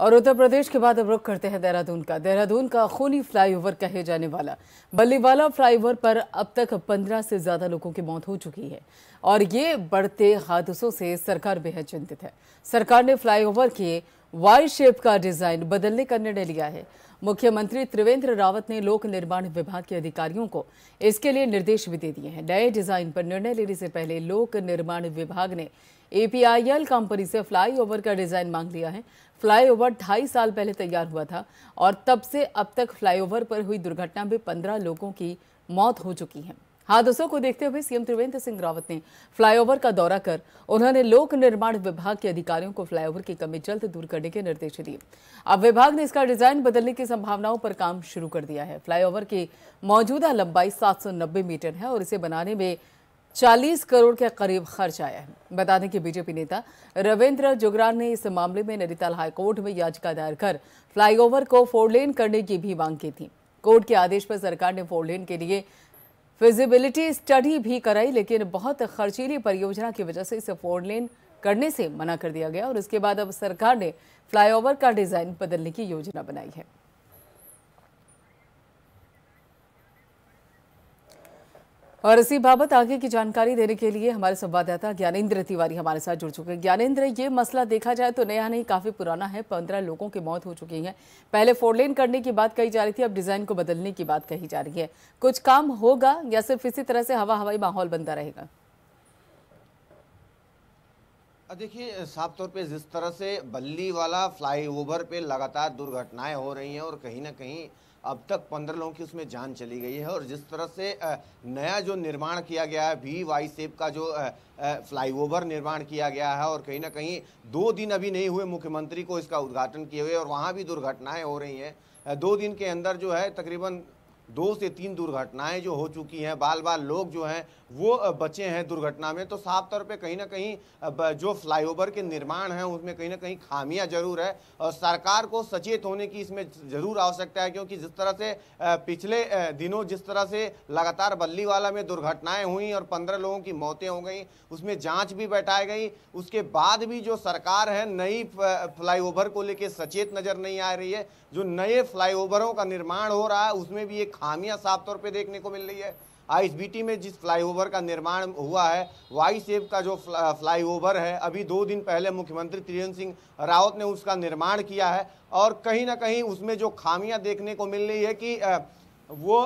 और उत्तर प्रदेश के बाद अब रुख करते हैं देहरादून का देहरादून का खूनी फ्लाईओवर कहे जाने वाला बल्लीवाला फ्लाईओवर पर अब तक पंद्रह से ज्यादा लोगों की मौत हो चुकी है और ये बढ़ते हादसों से सरकार बेहद चिंतित है सरकार ने फ्लाईओवर के वाई शेप का डिजाइन बदलने का निर्णय लिया है मुख्यमंत्री त्रिवेंद्र रावत ने लोक निर्माण विभाग के अधिकारियों को इसके लिए निर्देश भी दे दिए हैं नए डिजाइन पर निर्णय लेने से पहले लोक निर्माण विभाग ने एपीआईएल कंपनी से फ्लाईओवर का डिजाइन मांग लिया है फ्लाईओवर ढाई साल पहले तैयार हुआ था और तब से अब तक फ्लाईओवर पर हुई दुर्घटना में पंद्रह लोगों की मौत हो चुकी है हादसों को देखते हुए सीएम त्रिवेंद्र सिंह रावत ने फ्लाईओवर का दौरा कर उन्होंने लोक निर्माण विभाग के अधिकारियों को फ्लाईओवर की कमी जल्द दूर करने के निर्देश दिए अब विभाग ने इसका डिजाइन बदलने की संभावनाओं पर काम शुरू कर दिया है फ्लाईओवर की मौजूदा लंबाई सात मीटर है और इसे बनाने में 40 करोड़ के करीब खर्च आया है बता दें कि बीजेपी नेता रविंद्र जुगरान ने इस मामले में नैनीताल हाईकोर्ट में याचिका दायर कर फ्लाईओवर को फोरलेन करने की भी मांग की थी कोर्ट के आदेश पर सरकार ने फोरलेन के लिए फिजिबिलिटी स्टडी भी कराई लेकिन बहुत खर्चीली परियोजना की वजह से इसे फोर लेन करने से मना कर दिया गया और इसके बाद अब सरकार ने फ्लाईओवर का डिजाइन बदलने की योजना बनाई है और इसी बाबत आगे की जानकारी देने के लिए हमारे संवाददाता ज्ञानेन्द्र तिवारी हमारे साथ जुड़ चुके हैं ज्ञानेन्द्र ये मसला देखा जाए तो नया नहीं काफी पुराना है पंद्रह लोगों की मौत हो चुकी है पहले फोरलेन करने की बात कही जा रही थी अब डिजाइन को बदलने की बात कही जा रही है कुछ काम होगा या सिर्फ इसी तरह से हवा हवाई माहौल बनता रहेगा देखिए साफ तौर पे जिस तरह से बल्ली वाला फ्लाईओवर पे लगातार दुर्घटनाएं हो रही हैं और कहीं ना कहीं अब तक पंद्रह लोगों की उसमें जान चली गई है और जिस तरह से नया जो निर्माण किया गया है भी वाई सेप का जो फ्लाईओवर निर्माण किया गया है और कहीं ना कहीं दो दिन अभी नहीं हुए मुख्यमंत्री को इसका उद्घाटन किए हुए और वहाँ भी दुर्घटनाएँ हो रही हैं दो दिन के अंदर जो है तकरीबन दो से तीन दुर्घटनाएं जो हो चुकी हैं बाल बाल लोग जो हैं वो बचे हैं दुर्घटना में तो साफ तौर पे कहीं ना कहीं जो फ्लाईओवर के निर्माण हैं उसमें कहीं ना कहीं खामियां जरूर है और सरकार को सचेत होने की इसमें ज़रूर आवश्यकता है क्योंकि जिस तरह से पिछले दिनों जिस तरह से लगातार बल्लीवाला में दुर्घटनाएँ हुई और पंद्रह लोगों की मौतें हो गई उसमें जाँच भी बैठाई गई उसके बाद भी जो सरकार है नई फ्लाई को लेकर सचेत नज़र नहीं आ रही है जो नए फ्लाईओवरों का निर्माण हो रहा है उसमें भी एक खामियां साफ तौर पे देखने को मिल रही है आईएसबीटी में जिस फ्लाईओवर का निर्माण हुआ है वाई सेव का जो फ्लाईओवर है अभी दो दिन पहले मुख्यमंत्री त्रिवेंद्र सिंह रावत ने उसका निर्माण किया है और कहीं ना कहीं उसमें जो खामियां देखने को मिल रही है कि वो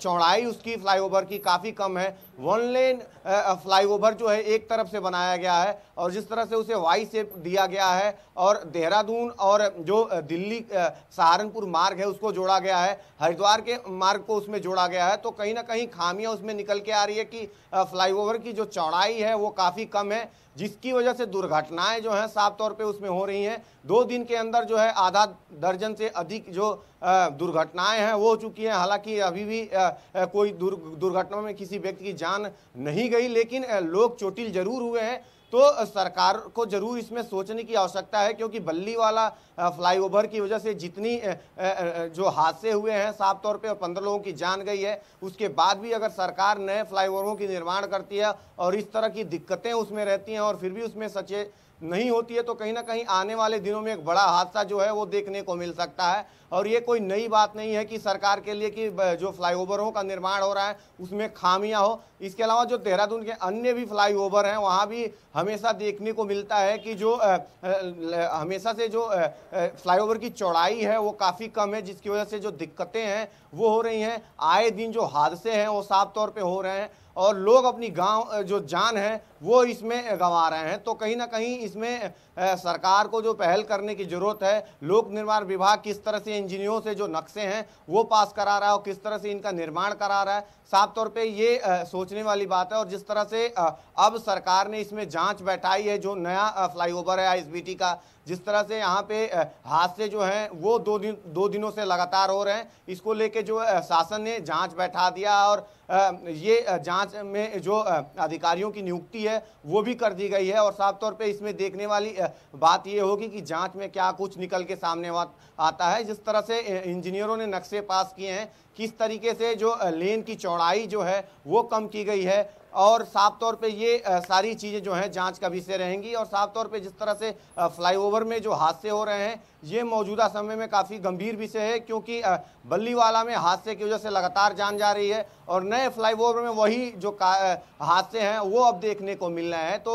चौड़ाई उसकी फ्लाईओवर की काफ़ी कम है वन लेन फ्लाईओवर जो है एक तरफ से बनाया गया है और जिस तरह से उसे वाई सेप दिया गया है और देहरादून और जो दिल्ली सहारनपुर मार्ग है उसको जोड़ा गया है हरिद्वार के मार्ग को उसमें जोड़ा गया है तो कहीं ना कहीं खामियां उसमें निकल के आ रही है कि फ्लाईओवर की जो चौड़ाई है वो काफ़ी कम है जिसकी वजह से दुर्घटनाएं जो हैं साफ तौर पे उसमें हो रही हैं दो दिन के अंदर जो है आधा दर्जन से अधिक जो दुर्घटनाएं हैं वो हो चुकी हैं हालांकि अभी भी कोई दुर्घटना में किसी व्यक्ति की जान नहीं गई लेकिन लोग चोटिल जरूर हुए हैं तो सरकार को जरूर इसमें सोचने की आवश्यकता है क्योंकि बल्ली वाला फ्लाईओवर की वजह से जितनी जो हादसे हुए हैं साफ तौर पे और पंद्रह लोगों की जान गई है उसके बाद भी अगर सरकार नए फ्लाईओवरों की निर्माण करती है और इस तरह की दिक्कतें उसमें रहती हैं और फिर भी उसमें सचे नहीं होती है तो कहीं ना कहीं आने वाले दिनों में एक बड़ा हादसा जो है वो देखने को मिल सकता है और ये कोई नई बात नहीं है कि सरकार के लिए कि जो फ्लाईओवरों का निर्माण हो रहा है उसमें खामियां हो इसके अलावा जो देहरादून के अन्य भी फ्लाईओवर हैं वहाँ भी हमेशा देखने को मिलता है कि जो आ, आ, हमेशा से जो फ्लाईओवर की चौड़ाई है वो काफ़ी कम है जिसकी वजह से जो दिक्कतें हैं वो हो रही हैं आए दिन जो हादसे हैं वो साफ तौर पर हो रहे हैं और लोग अपनी गांव जो जान है वो इसमें गंवा रहे हैं तो कहीं ना कहीं इसमें सरकार को जो पहल करने की ज़रूरत है लोक निर्माण विभाग किस तरह से इंजीनियरों से जो नक्शे हैं वो पास करा रहा है और किस तरह से इनका निर्माण करा रहा है साफ तौर पे ये सोचने वाली बात है और जिस तरह से अब सरकार ने इसमें जांच बैठाई है जो नया फ्लाईओवर है आई का जिस तरह से यहाँ पे हादसे जो हैं वो दो दिन दो दिनों से लगातार हो रहे हैं इसको लेके जो शासन ने जांच बैठा दिया और ये जांच में जो अधिकारियों की नियुक्ति है वो भी कर दी गई है और साफ तौर पे इसमें देखने वाली बात ये होगी कि जांच में क्या कुछ निकल के सामने आता है जिस तरह से इंजीनियरों ने नक्शे पास किए हैं किस तरीके से जो लेन की चौड़ाई जो है वो कम की गई है और साफ तौर पे ये सारी चीज़ें जो हैं जांच का विषय रहेंगी और साफ तौर पे जिस तरह से फ्लाईओवर में जो हादसे हो रहे हैं ये मौजूदा समय में काफ़ी गंभीर विषय है क्योंकि बल्लीवाला में हादसे की वजह से लगातार जान जा रही है और नए फ्लाईओवर में वही जो हादसे हैं वो अब देखने को मिल रहे हैं तो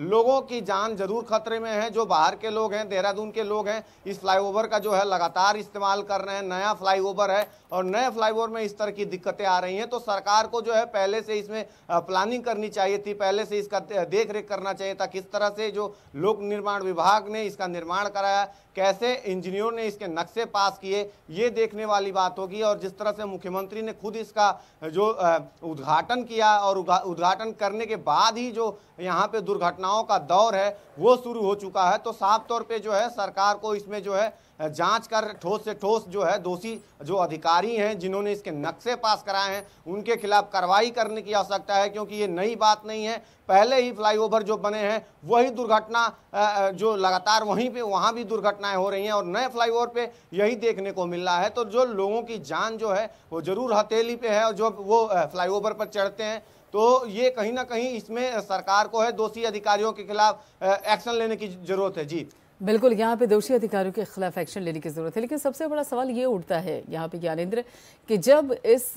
लोगों की जान जरूर खतरे में है जो बाहर के लोग हैं देहरादून के लोग हैं इस फ्लाईओवर का जो है लगातार इस्तेमाल कर रहे हैं नया फ्लाईओवर है और नए फ्लाईओवर में इस तरह की दिक्कतें आ रही हैं तो सरकार को जो है पहले से इसमें प्लानिंग करनी चाहिए थी पहले से इसका देख रेख करना चाहिए था किस तरह से जो लोक निर्माण विभाग ने इसका निर्माण कराया कैसे से इंजीनियर ने इसके नक्शे पास किए ये देखने वाली बात होगी और जिस तरह से मुख्यमंत्री ने खुद इसका जो उद्घाटन किया और उद्घाटन करने के बाद ही जो यहाँ पे दुर्घटनाओं का दौर है वो शुरू हो चुका है तो साफ तौर पर जो है सरकार को इसमें जो है जांच कर ठोस से ठोस जो है दोषी जो अधिकारी हैं जिन्होंने इसके नक्शे पास कराए हैं उनके खिलाफ कार्रवाई करने की आवश्यकता है क्योंकि ये नई बात नहीं है पहले ही फ्लाईओवर जो बने हैं वही दुर्घटना जो लगातार वहीं पे वहाँ भी दुर्घटनाएं हो रही हैं और नए फ्लाईओवर पे यही देखने को मिल रहा है तो जो लोगों की जान जो है वो ज़रूर हथेली पे है और जो वो फ्लाईओवर पर चढ़ते हैं तो ये कहीं ना कहीं इसमें सरकार को है दोषी अधिकारियों के खिलाफ एक्शन लेने की ज़रूरत है जी बिल्कुल यहाँ पे दोषी अधिकारियों के खिलाफ एक्शन लेने की ज़रूरत है लेकिन सबसे बड़ा सवाल ये उठता है यहाँ पे ज्ञानेन्द्र कि जब इस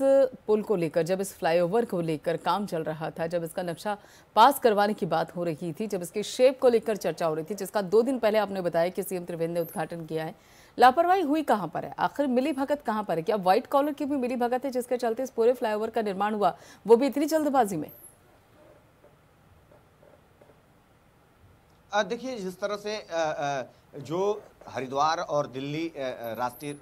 पुल को लेकर जब इस फ्लाईओवर को लेकर काम चल रहा था जब इसका नक्शा पास करवाने की बात हो रही थी जब इसके शेप को लेकर चर्चा हो रही थी जिसका दो दिन पहले आपने बताया कि सीएम त्रिवेंद्र ने उद्घाटन किया है लापरवाही हुई कहाँ पर है आखिर मिली भगत कहाँ पर है क्या व्हाइट कॉलर की भी मिली भगत है जिसके चलते इस पूरे फ्लाईओवर का निर्माण हुआ वो भी इतनी जल्दबाजी में देखिए जिस तरह से जो हरिद्वार और दिल्ली राष्ट्रीय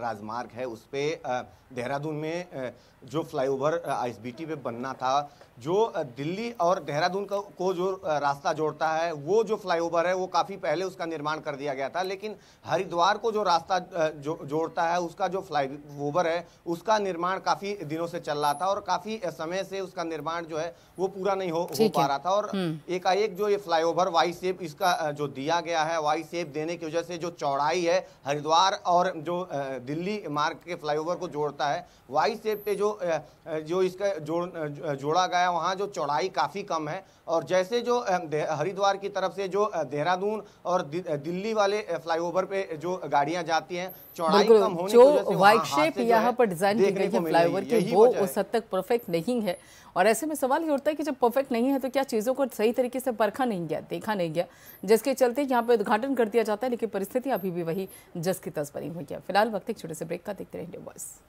राजमार्ग है उस पर देहरादून में जो फ्लाईओवर आईएसबीटी पे बनना था जो दिल्ली और देहरादून को जो रास्ता जोड़ता है वो जो फ्लाईओवर है वो काफ़ी पहले उसका निर्माण कर दिया गया था लेकिन हरिद्वार को जो रास्ता जो जोड़ता है उसका जो फ्लाईओवर है उसका निर्माण काफ़ी दिनों से चल रहा था और काफ़ी समय से उसका निर्माण जो है वो पूरा नहीं हो, हो पा रहा था और हम्म। एकाएक जो ये फ्लाईओवर वाई सेप इसका जो दिया गया है वाई सेप देने की वजह से जो चौड़ाई है हरिद्वार और जो दिल्ली मार्ग के फ्लाईओवर को जोड़ता है वाई सेप पे जो जो इसका जोड़ जोड़ा गया वहाँ जो चौड़ाई काफ़ी कम है और जैसे जो हरिद्वार की तरफ से जो देहरादून और दिल्ली वाले फ्लाईओवर पे जो गाड़ियां जाती हैं चौड़ाई कम होने जो वाइट शेप यहाँ पर डिजाइन की गई है फ्लाईओवर की वो उस हद तक परफेक्ट नहीं है और ऐसे में सवाल ये उठता है कि जब परफेक्ट नहीं है तो क्या चीज़ों को सही तरीके से परखा नहीं गया देखा नहीं गया जिसके चलते यहाँ पे उद्घाटन कर दिया जाता है लेकिन स्थिति अभी भी वही जस की तस बनी हुई है फिलहाल वक्त एक छोटे से ब्रेक का देखते रहेंगे वॉइस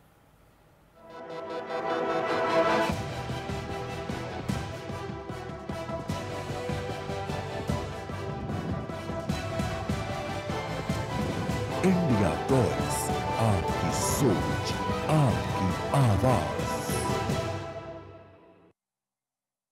इंडिया टॉयस आपकी सोच आपकी आवाज